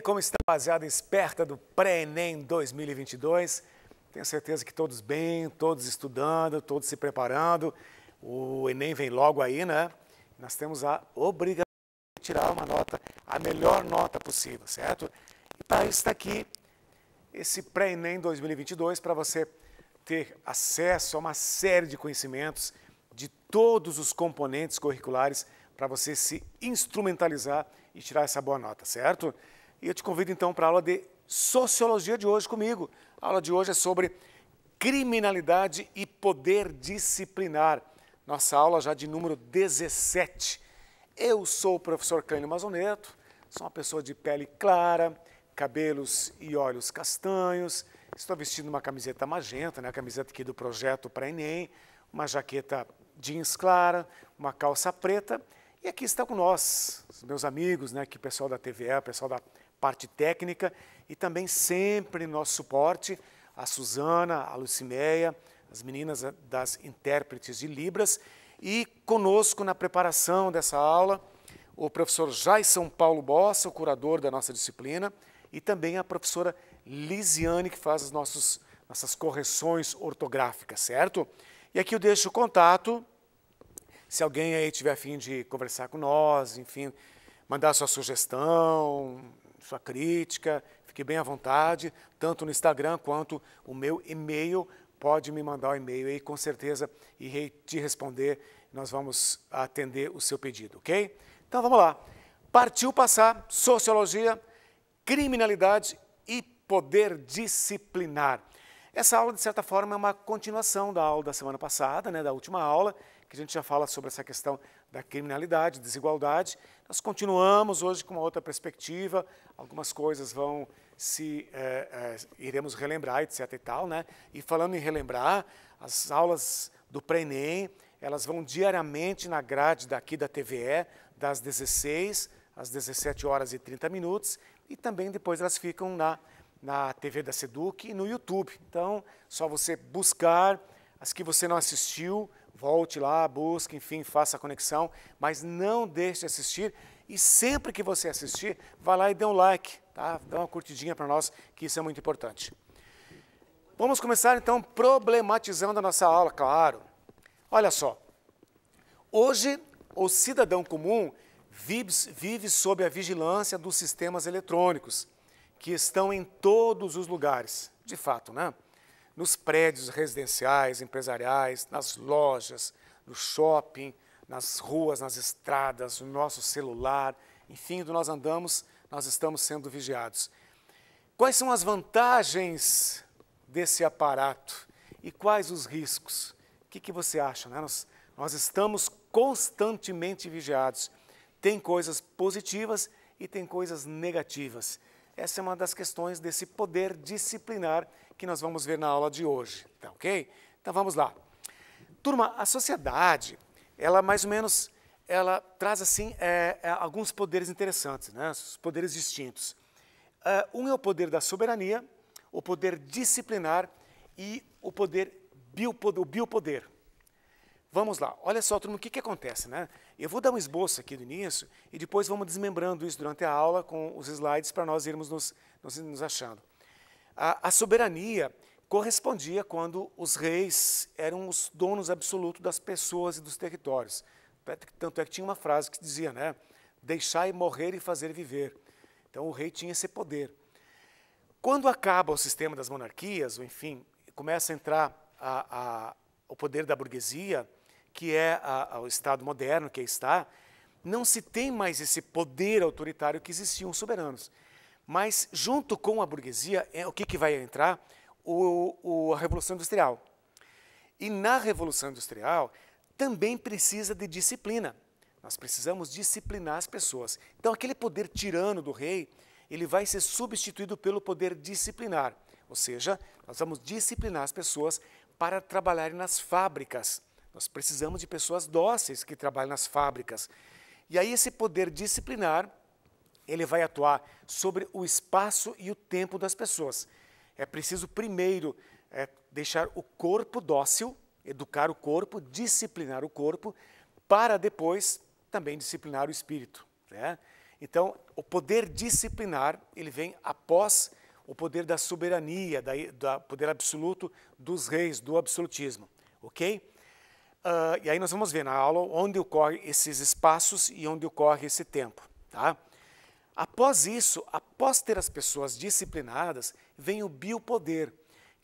aí como está a baseada esperta do Pré-ENEM 2022? Tenho certeza que todos bem, todos estudando, todos se preparando. O Enem vem logo aí, né? Nós temos a obrigação de tirar uma nota, a melhor nota possível, certo? E para isso está aqui esse Pré-ENEM 2022 para você ter acesso a uma série de conhecimentos de todos os componentes curriculares para você se instrumentalizar e tirar essa boa nota, certo? E eu te convido então para a aula de sociologia de hoje comigo. A aula de hoje é sobre criminalidade e poder disciplinar. Nossa aula já de número 17. Eu sou o professor Clênio Mazoneto, sou uma pessoa de pele clara, cabelos e olhos castanhos, estou vestindo uma camiseta magenta, né, a camiseta aqui do projeto para Enem, uma jaqueta jeans clara, uma calça preta. E aqui está com nós, os meus amigos, né, que o pessoal da TVA, o pessoal da parte técnica e também sempre nosso suporte, a Suzana, a Lucimeia, as meninas eh, das intérpretes de Libras e conosco na preparação dessa aula, o professor São Paulo Bossa, o curador da nossa disciplina, e também a professora Lisiane, que faz as nossas nossas correções ortográficas, certo? E aqui eu deixo o contato, se alguém aí tiver fim de conversar com nós, enfim, mandar sua sugestão, sua crítica, fique bem à vontade, tanto no Instagram quanto o meu e-mail. Pode me mandar o um e-mail aí, com certeza, e te responder. Nós vamos atender o seu pedido, ok? Então vamos lá. Partiu passar sociologia, criminalidade e poder disciplinar. Essa aula, de certa forma, é uma continuação da aula da semana passada, né, da última aula, que a gente já fala sobre essa questão da criminalidade, desigualdade. Nós continuamos hoje com uma outra perspectiva, algumas coisas vão se é, é, iremos relembrar, etc. E tal, né? E falando em relembrar, as aulas do Prenem elas vão diariamente na grade daqui da TVE, das 16 às 17 horas e 30 minutos, e também depois elas ficam na, na TV da Seduc e no YouTube. Então, só você buscar as que você não assistiu, volte lá, busque, enfim, faça a conexão, mas não deixe de assistir. E sempre que você assistir, vá lá e dê um like, tá? Dá uma curtidinha para nós, que isso é muito importante. Vamos começar então problematizando a nossa aula, claro. Olha só. Hoje, o cidadão comum vive, vive sob a vigilância dos sistemas eletrônicos, que estão em todos os lugares. De fato, né? nos prédios residenciais, empresariais, nas lojas, no shopping, nas ruas, nas estradas, no nosso celular, enfim, onde nós andamos, nós estamos sendo vigiados. Quais são as vantagens desse aparato e quais os riscos? O que, que você acha? Né? Nós, nós estamos constantemente vigiados. Tem coisas positivas e tem coisas negativas. Essa é uma das questões desse poder disciplinar que nós vamos ver na aula de hoje, tá ok? Então vamos lá. Turma, a sociedade, ela mais ou menos, ela traz assim é, é alguns poderes interessantes, né? Os poderes distintos. É, um é o poder da soberania, o poder disciplinar e o poder biopoder, o biopoder. Vamos lá, olha só, turma, o que, que acontece, né? Eu vou dar um esboço aqui do início e depois vamos desmembrando isso durante a aula com os slides para nós irmos nos, nos, nos achando. A, a soberania correspondia quando os reis eram os donos absolutos das pessoas e dos territórios. Tanto é que tinha uma frase que dizia, né? Deixai morrer e fazer viver. Então o rei tinha esse poder. Quando acaba o sistema das monarquias, ou enfim, começa a entrar a, a, o poder da burguesia, que é a, o Estado moderno que aí está, não se tem mais esse poder autoritário que existiam os soberanos. Mas, junto com a burguesia, é, o que, que vai entrar? O, o, a Revolução Industrial. E na Revolução Industrial, também precisa de disciplina. Nós precisamos disciplinar as pessoas. Então, aquele poder tirano do rei, ele vai ser substituído pelo poder disciplinar. Ou seja, nós vamos disciplinar as pessoas para trabalharem nas fábricas. Nós precisamos de pessoas dóceis que trabalhem nas fábricas. E aí, esse poder disciplinar ele vai atuar sobre o espaço e o tempo das pessoas. É preciso primeiro é, deixar o corpo dócil, educar o corpo, disciplinar o corpo, para depois também disciplinar o espírito. Né? Então, o poder disciplinar, ele vem após o poder da soberania, do poder absoluto dos reis, do absolutismo, ok? Uh, e aí nós vamos ver na aula onde ocorre esses espaços e onde ocorre esse tempo, tá? Após isso, após ter as pessoas disciplinadas, vem o biopoder,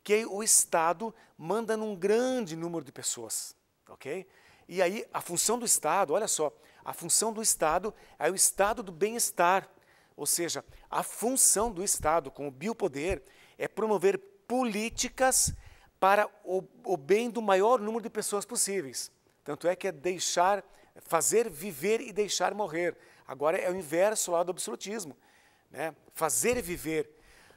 que é o Estado manda num grande número de pessoas, ok? E aí a função do Estado, olha só, a função do Estado é o estado do bem-estar, ou seja, a função do Estado com o biopoder é promover políticas para o, o bem do maior número de pessoas possíveis. Tanto é que é deixar, fazer viver e deixar morrer. Agora é o inverso lá do absolutismo. Né? Fazer e viver.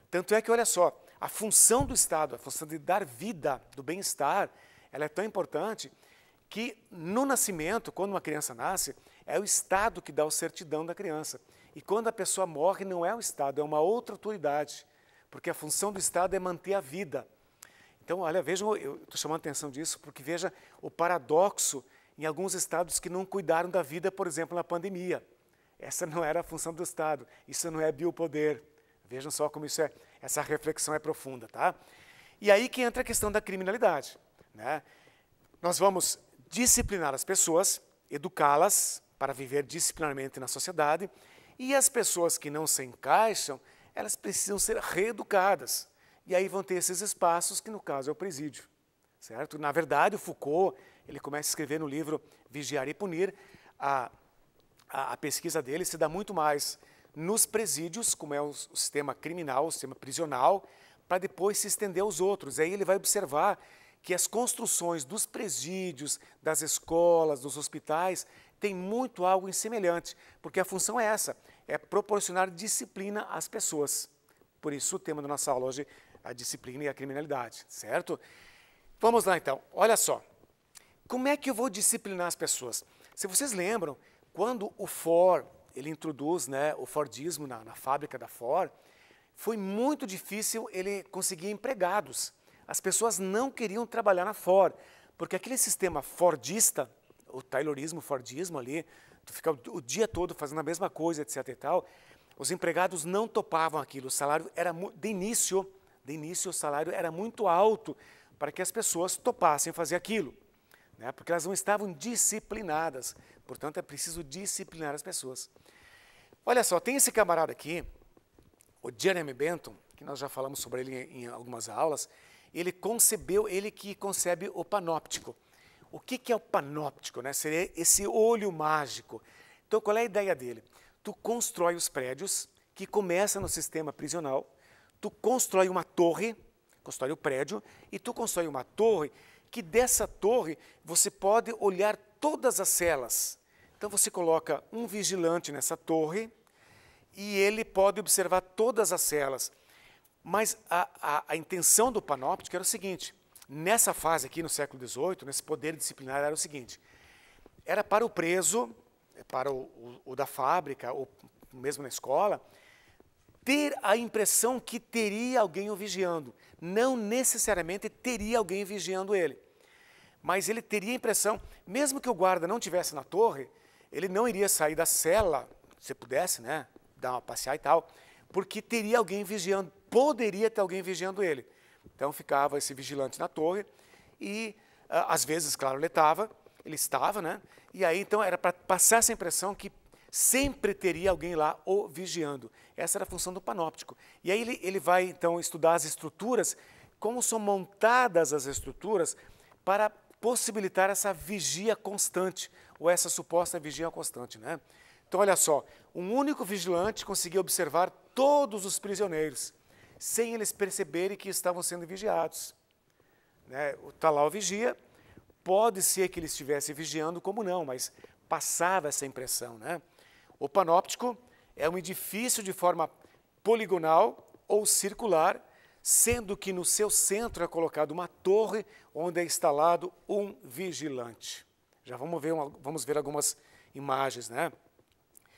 Tanto é que, olha só, a função do Estado, a função de dar vida, do bem-estar, ela é tão importante que no nascimento, quando uma criança nasce, é o Estado que dá o certidão da criança. E quando a pessoa morre, não é o Estado, é uma outra autoridade, porque a função do Estado é manter a vida. Então, olha, vejam, eu estou chamando a atenção disso, porque veja o paradoxo em alguns estados que não cuidaram da vida, por exemplo, na pandemia. Essa não era a função do Estado, isso não é biopoder. Vejam só como isso é, essa reflexão é profunda, tá? E aí que entra a questão da criminalidade, né? Nós vamos disciplinar as pessoas, educá-las para viver disciplinarmente na sociedade, e as pessoas que não se encaixam, elas precisam ser reeducadas. E aí vão ter esses espaços que no caso é o presídio, certo? Na verdade, o Foucault, ele começa a escrever no livro Vigiar e Punir a a, a pesquisa dele se dá muito mais nos presídios, como é o, o sistema criminal, o sistema prisional, para depois se estender aos outros. Aí ele vai observar que as construções dos presídios, das escolas, dos hospitais, tem muito algo em semelhante, porque a função é essa, é proporcionar disciplina às pessoas. Por isso o tema da nossa aula hoje, a disciplina e a criminalidade, certo? Vamos lá então, olha só. Como é que eu vou disciplinar as pessoas? Se vocês lembram, quando o Ford ele introduz né, o Fordismo na, na fábrica da Ford, foi muito difícil ele conseguir empregados. As pessoas não queriam trabalhar na Ford, porque aquele sistema Fordista, o Taylorismo, o Fordismo ali, tu ficar o dia todo fazendo a mesma coisa, etc e tal, os empregados não topavam aquilo. O salário era, de início, de início o salário era muito alto para que as pessoas topassem fazer aquilo, né? porque elas não estavam disciplinadas. Portanto, é preciso disciplinar as pessoas. Olha só, tem esse camarada aqui, o Jeremy Benton, que nós já falamos sobre ele em algumas aulas, ele concebeu, ele que concebe o panóptico. O que, que é o panóptico? Né? Seria esse olho mágico. Então, qual é a ideia dele? Tu constrói os prédios, que começa no sistema prisional, tu constrói uma torre, constrói o um prédio, e tu constrói uma torre que dessa torre você pode olhar todas as celas então você coloca um vigilante nessa torre e ele pode observar todas as celas. Mas a, a, a intenção do panóptico era o seguinte: nessa fase aqui no século XVIII, nesse poder disciplinar era o seguinte: era para o preso, para o, o, o da fábrica, ou mesmo na escola, ter a impressão que teria alguém o vigiando. Não necessariamente teria alguém vigiando ele. Mas ele teria a impressão, mesmo que o guarda não tivesse na torre, ele não iria sair da cela, se pudesse, né, dar uma passear e tal, porque teria alguém vigiando, poderia ter alguém vigiando ele. Então ficava esse vigilante na torre e ah, às vezes, claro, ele estava, ele estava, né? E aí então era para passar essa impressão que sempre teria alguém lá o vigiando. Essa era a função do panóptico. E aí ele, ele vai então estudar as estruturas, como são montadas as estruturas para possibilitar essa vigia constante, ou essa suposta vigia constante, né? Então, olha só, um único vigilante conseguia observar todos os prisioneiros, sem eles perceberem que estavam sendo vigiados. Né? Está lá o vigia, pode ser que ele estivesse vigiando, como não, mas passava essa impressão. Né? O panóptico é um edifício de forma poligonal ou circular, sendo que no seu centro é colocada uma torre onde é instalado um vigilante. Já vamos ver, uma, vamos ver algumas imagens, né?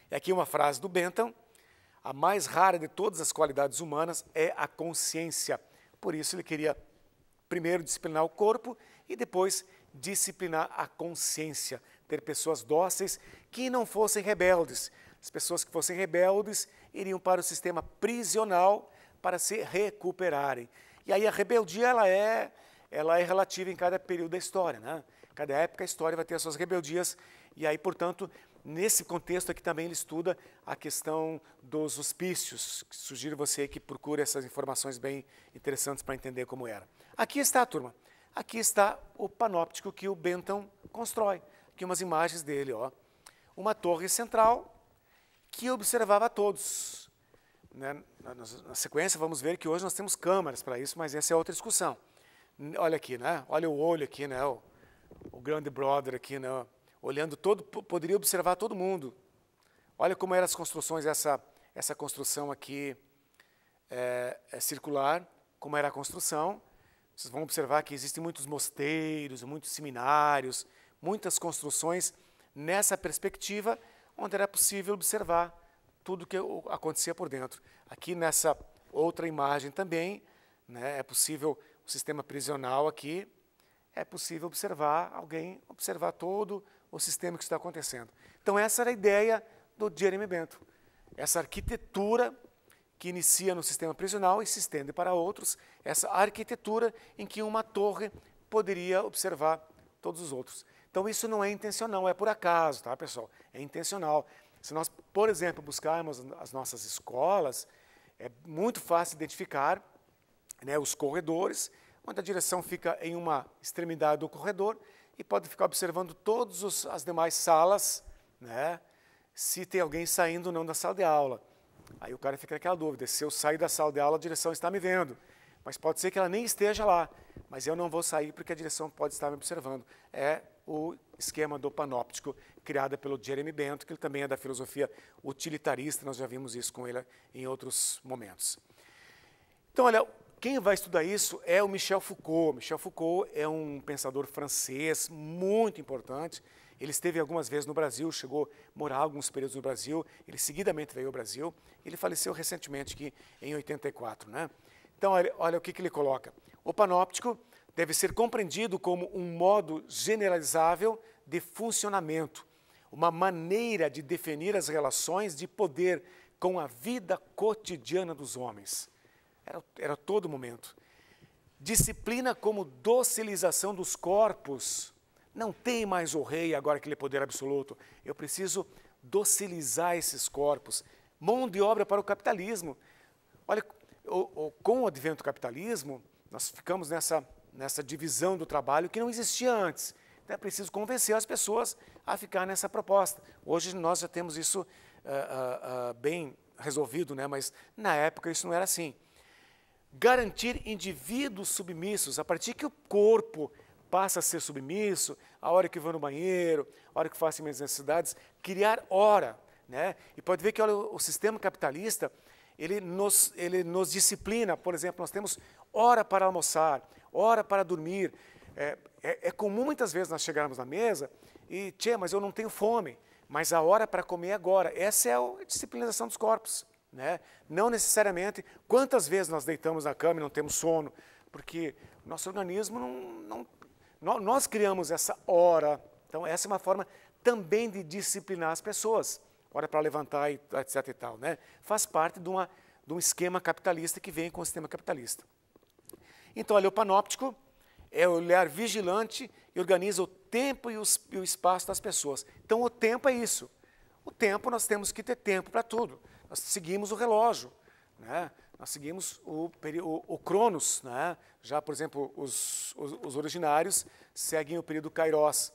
E aqui uma frase do Bentham: a mais rara de todas as qualidades humanas é a consciência. Por isso ele queria primeiro disciplinar o corpo e depois disciplinar a consciência, ter pessoas dóceis que não fossem rebeldes. As pessoas que fossem rebeldes iriam para o sistema prisional para se recuperarem. E aí a rebeldia ela é, ela é relativa em cada período da história, né? Cada época a história vai ter as suas rebeldias e aí, portanto, nesse contexto aqui também ele estuda a questão dos hospícios. Sugiro você que procure essas informações bem interessantes para entender como era. Aqui está, turma. Aqui está o panóptico que o Bentham constrói. Aqui umas imagens dele, ó. Uma torre central que observava todos né, na, na, sequência vamos ver que hoje nós temos câmeras para isso, mas essa é outra discussão. Olha aqui, né? Olha o olho aqui, né? O, o grande brother aqui, né? Olhando todo, poderia observar todo mundo. Olha como eram as construções, essa, essa construção aqui é, é circular, como era a construção. Vocês vão observar que existem muitos mosteiros, muitos seminários, muitas construções nessa perspectiva, onde era possível observar tudo que acontecia por dentro. Aqui nessa outra imagem também, né, é possível o sistema prisional aqui, é possível observar alguém, observar todo o sistema que está acontecendo. Então essa era a ideia do Jeremy Bento, essa arquitetura que inicia no sistema prisional e se estende para outros, essa arquitetura em que uma torre poderia observar todos os outros. Então isso não é intencional, é por acaso, tá, pessoal? É intencional. Se nós, por exemplo, buscarmos as nossas escolas, é muito fácil identificar né, os corredores, onde a direção fica em uma extremidade do corredor e pode ficar observando todas as demais salas, né, se tem alguém saindo ou não da sala de aula. Aí o cara fica naquela dúvida: se eu sair da sala de aula, a direção está me vendo. Mas pode ser que ela nem esteja lá, mas eu não vou sair porque a direção pode estar me observando. É o esquema do panóptico criada pelo Jeremy Bentham, que ele também é da filosofia utilitarista, nós já vimos isso com ele em outros momentos. Então, olha, quem vai estudar isso é o Michel Foucault. Michel Foucault é um pensador francês muito importante. Ele esteve algumas vezes no Brasil, chegou a morar alguns períodos no Brasil. Ele seguidamente veio ao Brasil. Ele faleceu recentemente aqui em 84, né? Então, olha, olha o que, que ele coloca. O panóptico deve ser compreendido como um modo generalizável de funcionamento, uma maneira de definir as relações de poder com a vida cotidiana dos homens. Era, era todo momento. Disciplina como docilização dos corpos. Não tem mais o rei agora que ele é poder absoluto. Eu preciso docilizar esses corpos. Mão de obra para o capitalismo. Olha, o, o, com o advento do capitalismo, nós ficamos nessa nessa divisão do trabalho que não existia antes. Então é preciso convencer as pessoas a ficar nessa proposta. Hoje nós já temos isso uh, uh, bem resolvido, né? mas na época isso não era assim. Garantir indivíduos submissos, a partir que o corpo passa a ser submisso, a hora que vou no banheiro, a hora que faço minhas necessidades, criar hora. Né? E pode ver que olha, o sistema capitalista, ele nos, ele nos disciplina, por exemplo, nós temos hora para almoçar, hora para dormir. É, é, é comum muitas vezes nós chegarmos na mesa e, tchê, mas eu não tenho fome, mas a hora para comer é agora. Essa é a disciplinação dos corpos. Né? Não necessariamente quantas vezes nós deitamos na cama e não temos sono, porque nosso organismo não, não. nós criamos essa hora. Então, essa é uma forma também de disciplinar as pessoas. Hora para levantar, e etc. E tal, né? Faz parte de uma de um esquema capitalista que vem com o sistema capitalista. Então, olha, é o panóptico é o olhar vigilante e organiza o tempo e, e o espaço das pessoas. Então, o tempo é isso. O tempo, nós temos que ter tempo para tudo. Nós seguimos o relógio, né? nós seguimos o, o, o Cronos. Né? Já, por exemplo, os, os, os, originários seguem o período Kairos.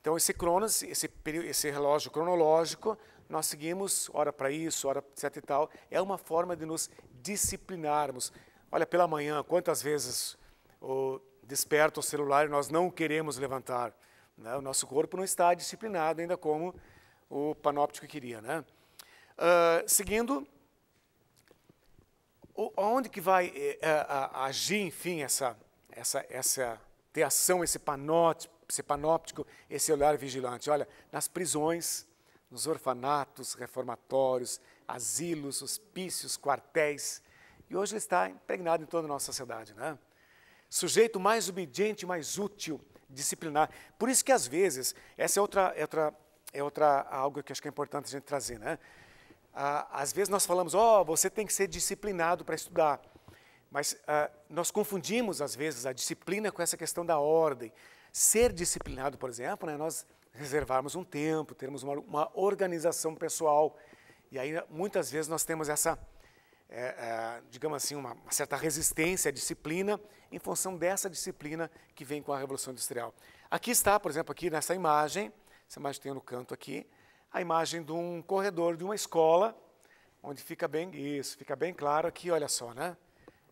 Então, esse Cronos, esse, esse relógio cronológico, nós seguimos hora para isso, hora certa e tal. É uma forma de nos disciplinarmos, Olha, pela manhã, quantas vezes oh, desperta o celular e nós não queremos levantar. Né? O nosso corpo não está disciplinado ainda como o panóptico queria. Né? Uh, seguindo, o, onde que vai eh, eh, agir, enfim, essa, essa, essa ter ação, esse panóptico, esse panóptico, esse olhar vigilante? Olha, nas prisões, nos orfanatos, reformatórios, asilos, hospícios, quartéis, e hoje ele está impregnado em toda a nossa sociedade, né? Sujeito mais obediente, mais útil, disciplinar. Por isso que às vezes, essa é outra, é outra, é outra algo que acho que é importante a gente trazer, né? às vezes nós falamos, ó, oh, você tem que ser disciplinado para estudar. Mas ah, nós confundimos, às vezes, a disciplina com essa questão da ordem. Ser disciplinado, por exemplo, né, nós reservarmos um tempo, termos uma, uma organização pessoal. E aí, muitas vezes, nós temos essa é, é, digamos assim, uma, uma, certa resistência à disciplina em função dessa disciplina que vem com a Revolução Industrial. Aqui está, por exemplo, aqui nessa imagem, essa imagem tem no canto aqui, a imagem de um corredor de uma escola, onde fica bem isso, fica bem claro aqui, olha só, né?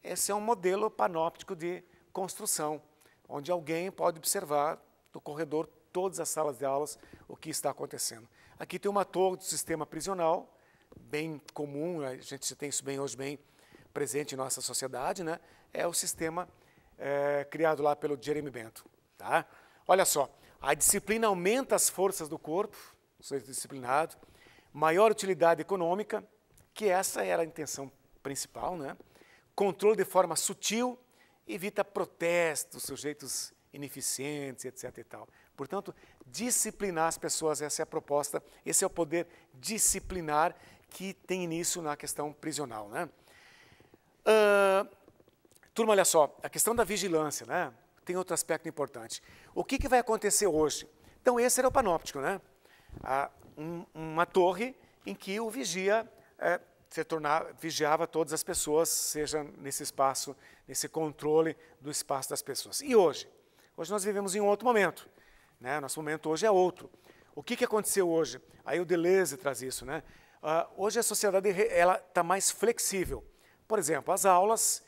Esse é um modelo panóptico de construção, onde alguém pode observar no corredor todas as salas de aulas o que está acontecendo. Aqui tem uma torre do sistema prisional, bem comum, a gente tem isso bem hoje bem presente em nossa sociedade, né? é o sistema é, criado lá pelo Jeremy Bento. Tá? Olha só, a disciplina aumenta as forças do corpo, ser disciplinado, maior utilidade econômica, que essa era a intenção principal, né? controle de forma sutil, evita protestos, sujeitos ineficientes, etc. E tal. Portanto, disciplinar as pessoas, essa é a proposta, esse é o poder disciplinar que tem início na questão prisional. Né? Uh, turma, olha só, a questão da vigilância né? tem outro aspecto importante. O que, que vai acontecer hoje? Então, esse era o panóptico, né? Ah, um, uma torre em que o vigia é, se tornar, vigiava todas as pessoas, seja nesse espaço, nesse controle do espaço das pessoas. E hoje? Hoje nós vivemos em um outro momento. Né? Nosso momento hoje é outro. O que, que aconteceu hoje? Aí o Deleuze traz isso, né? Uh, hoje a sociedade está mais flexível. Por exemplo, as aulas,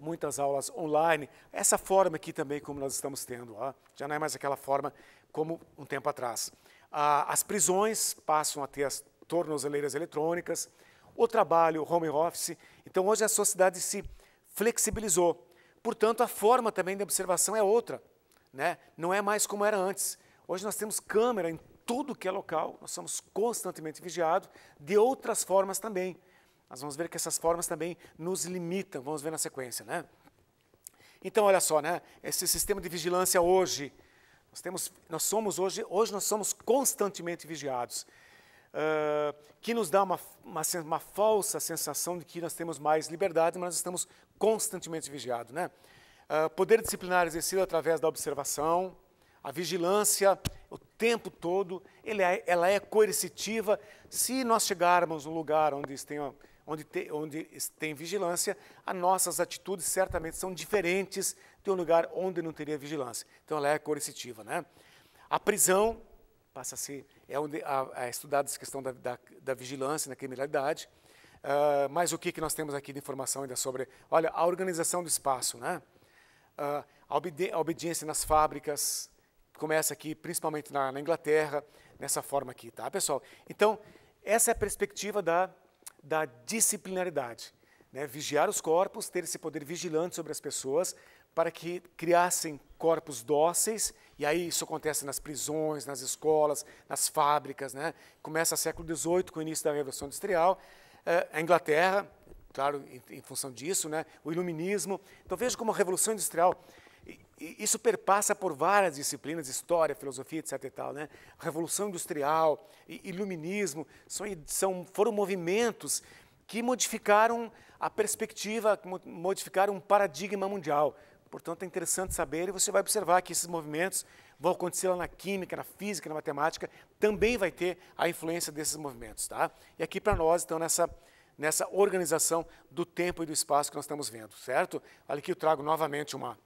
muitas aulas online, essa forma aqui também como nós estamos tendo, uh, já não é mais aquela forma como um tempo atrás. Uh, as prisões passam a ter as tornozeleiras eletrônicas, o trabalho, o home office. Então, hoje a sociedade se flexibilizou. Portanto, a forma também de observação é outra. Né? Não é mais como era antes. Hoje nós temos câmera em tudo que é local, nós somos constantemente vigiados, de outras formas também. Nós vamos ver que essas formas também nos limitam, vamos ver na sequência, né? Então, olha só, né? Esse sistema de vigilância hoje, nós temos, nós somos hoje, hoje nós somos constantemente vigiados, uh, que nos dá uma, uma, uma, falsa sensação de que nós temos mais liberdade, mas nós estamos constantemente vigiados, né? Uh, poder disciplinar exercido através da observação, a vigilância o tempo todo, é, ela é coercitiva. Se nós chegarmos num lugar onde tem, onde, onde tem vigilância, as nossas atitudes certamente são diferentes de um lugar onde não teria vigilância. Então, ela é coercitiva. Né? A prisão passa a ser, é onde é estudada essa questão da, da, da vigilância na criminalidade. Uh, mas o que, que nós temos aqui de informação ainda sobre, olha, a organização do espaço, né? Uh, a, obedi a obediência nas fábricas, começa aqui, principalmente na, na Inglaterra, nessa forma aqui, tá, pessoal? Então, essa é a perspectiva da, da disciplinaridade. Né? Vigiar os corpos, ter esse poder vigilante sobre as pessoas, para que criassem corpos dóceis, e aí isso acontece nas prisões, nas escolas, nas fábricas. Né? Começa século XVIII, com o início da Revolução Industrial. Eh, a Inglaterra, claro, em função disso, né? o Iluminismo. Então veja como a Revolução Industrial isso perpassa por várias disciplinas, história, filosofia, etc. E tal, né? Revolução industrial, iluminismo, são, são, foram movimentos que modificaram a perspectiva, modificaram um paradigma mundial. Portanto, é interessante saber e você vai observar que esses movimentos vão acontecer lá na química, na física, na matemática, também vai ter a influência desses movimentos. Tá? E aqui para nós, então, nessa, nessa organização do tempo e do espaço que nós estamos vendo, certo? Olha aqui eu trago novamente uma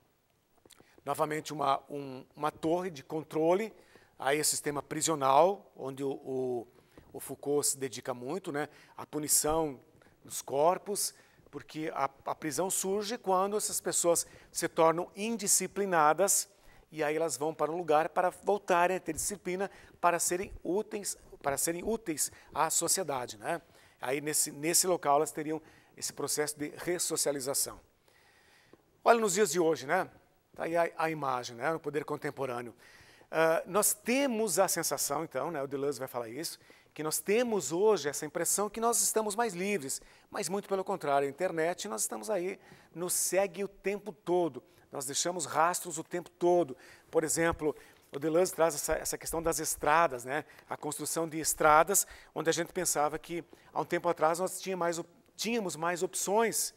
novamente uma, um, uma torre de controle, aí o é sistema prisional, onde o, o, o, Foucault se dedica muito, né? a punição dos corpos, porque a, a prisão surge quando essas pessoas se tornam indisciplinadas e aí elas vão para um lugar para voltarem a ter disciplina para serem úteis para serem úteis à sociedade, né? Aí nesse nesse local elas teriam esse processo de ressocialização. Olha nos dias de hoje, né? Está aí a, a, imagem, né? o poder contemporâneo. Uh, nós temos a sensação, então, né? o Deleuze vai falar isso, que nós temos hoje essa impressão que nós estamos mais livres, mas muito pelo contrário, a internet, nós estamos aí, nos segue o tempo todo, nós deixamos rastros o tempo todo. Por exemplo, o Deleuze traz essa, essa, questão das estradas, né? a construção de estradas, onde a gente pensava que há um tempo atrás nós tínhamos mais, tínhamos mais opções.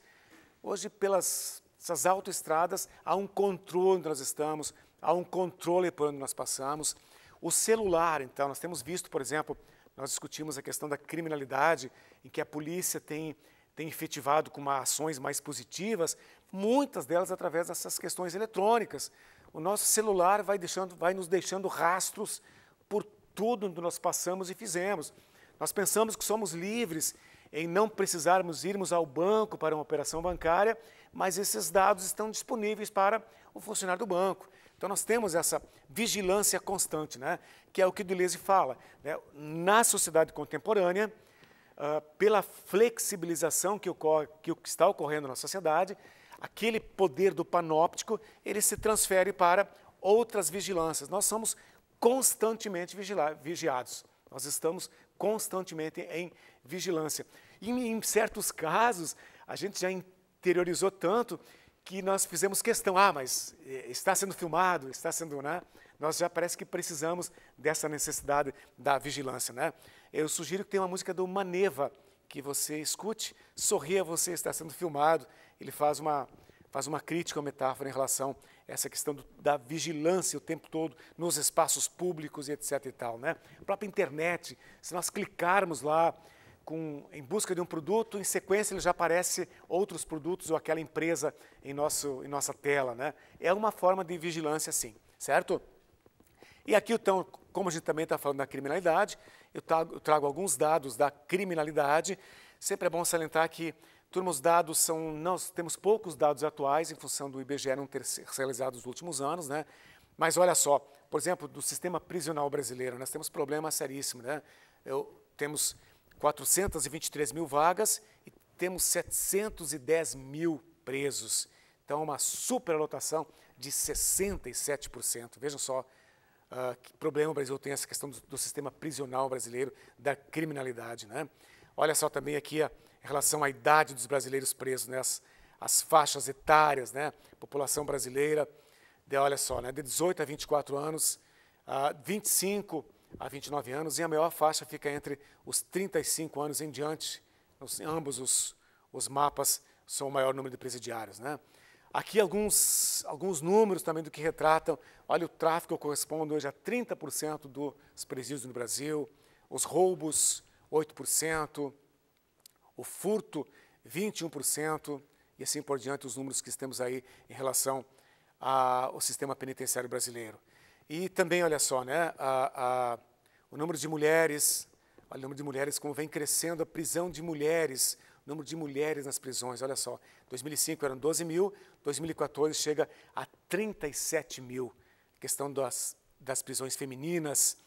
Hoje, pelas essas autoestradas, há um controle onde nós estamos, há um controle por onde nós passamos. O celular, então, nós temos visto, por exemplo, nós discutimos a questão da criminalidade, em que a polícia tem, tem efetivado com ações mais positivas, muitas delas através dessas questões eletrônicas. O nosso celular vai, deixando, vai nos deixando rastros por tudo onde nós passamos e fizemos. Nós pensamos que somos livres em não precisarmos irmos ao banco para uma operação bancária, mas esses dados estão disponíveis para o funcionário do banco. Então nós temos essa vigilância constante, né? que é o que Deleuze fala. Né? Na sociedade contemporânea, uh, pela flexibilização que, ocorre, que está ocorrendo na sociedade, aquele poder do panóptico, ele se transfere para outras vigilâncias. Nós somos constantemente vigiados. Nós estamos constantemente em vigilância. E em certos casos, a gente já interiorizou tanto que nós fizemos questão, ah, mas eh, está sendo filmado, está sendo, né? Nós já parece que precisamos dessa necessidade da vigilância, né? Eu sugiro que tem uma música do Maneva que você escute, sorria, você está sendo filmado. Ele faz uma faz uma crítica ou metáfora em relação a essa questão do, da vigilância o tempo todo nos espaços públicos e etc e tal, né? A própria internet, se nós clicarmos lá com, em busca de um produto, em sequência ele já aparece outros produtos ou aquela empresa em, nosso, em nossa tela, né? É uma forma de vigilância, sim, certo? E aqui, então, como a gente também está falando da criminalidade, eu trago, eu trago alguns dados da criminalidade. Sempre é bom salientar que Turma, os dados são. Nós temos poucos dados atuais, em função do IBGE não ter realizado nos últimos anos, né? Mas olha só, por exemplo, do sistema prisional brasileiro, nós temos problema seríssimo, né? Eu, temos 423 mil vagas e temos 710 mil presos. Então, uma superlotação de 67%. Vejam só uh, que problema o Brasil tem essa questão do, do sistema prisional brasileiro, da criminalidade, né? Olha só também aqui a em relação à idade dos brasileiros presos, né, as, as faixas etárias, né, população brasileira, de, olha só, né, de 18 a 24 anos, a 25 a 29 anos, e a maior faixa fica entre os 35 anos em diante, ambos os, os mapas são o maior número de presidiários. Né? Aqui alguns, alguns números também do que retratam. Olha, o tráfico corresponde hoje a 30% dos presídios no Brasil, os roubos, 8%, o furto 21% e assim por diante os números que temos aí em relação ao sistema penitenciário brasileiro. E também, olha só, né, a, a, o número de mulheres, olha, o número de mulheres como vem crescendo a prisão de mulheres, o número de mulheres nas prisões, olha só, 2005 eram 12 mil, 2014 chega a 37 mil, questão das, das prisões femininas.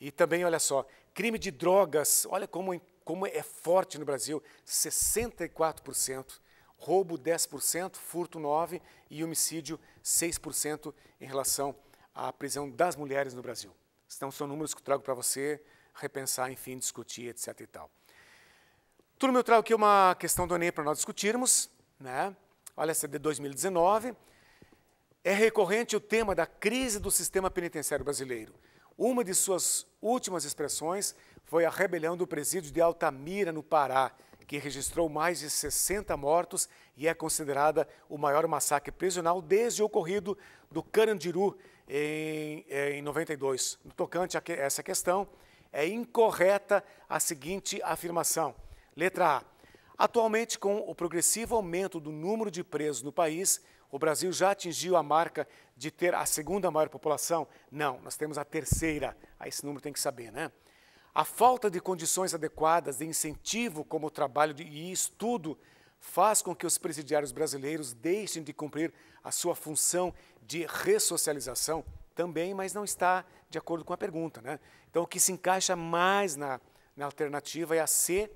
E também, olha só, crime de drogas, olha como como é forte no Brasil, 64%, roubo 10%, furto 9% e homicídio 6% em relação à prisão das mulheres no Brasil. Então, são números que eu trago para você repensar, enfim, discutir, etc. e tal. Turma, eu trago aqui uma questão do Enem para nós discutirmos. Né? Olha essa é de 2019. É recorrente o tema da crise do sistema penitenciário brasileiro. Uma de suas últimas expressões foi a rebelião do presídio de Altamira, no Pará, que registrou mais de 60 mortos e é considerada o maior massacre prisional desde o ocorrido do Carandiru em, é, em 92. No tocante a que, essa questão, é incorreta a seguinte afirmação. Letra A. Atualmente, com o progressivo aumento do número de presos no país, o Brasil já atingiu a marca de ter a segunda maior população? Não, nós temos a terceira. Aí ah, esse número tem que saber, né? A falta de condições adequadas de incentivo como trabalho e estudo faz com que os presidiários brasileiros deixem de cumprir a sua função de ressocialização também, mas não está de acordo com a pergunta, né? Então o que se encaixa mais na, na alternativa é a C,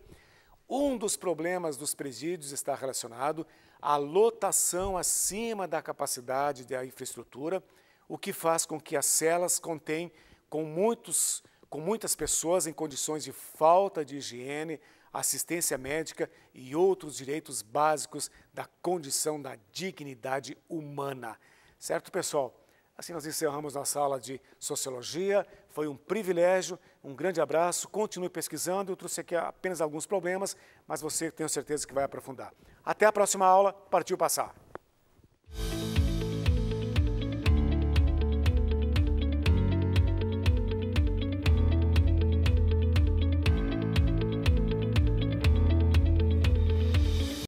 um dos problemas dos presídios está relacionado à lotação acima da capacidade da infraestrutura, o que faz com que as celas contêm com, muitos, com muitas pessoas em condições de falta de higiene, assistência médica e outros direitos básicos da condição da dignidade humana. Certo, pessoal? Assim nós encerramos nossa aula de Sociologia. Foi um privilégio, um grande abraço. Continue pesquisando. Eu trouxe aqui apenas alguns problemas, mas você tenho certeza que vai aprofundar. Até a próxima aula. Partiu passar.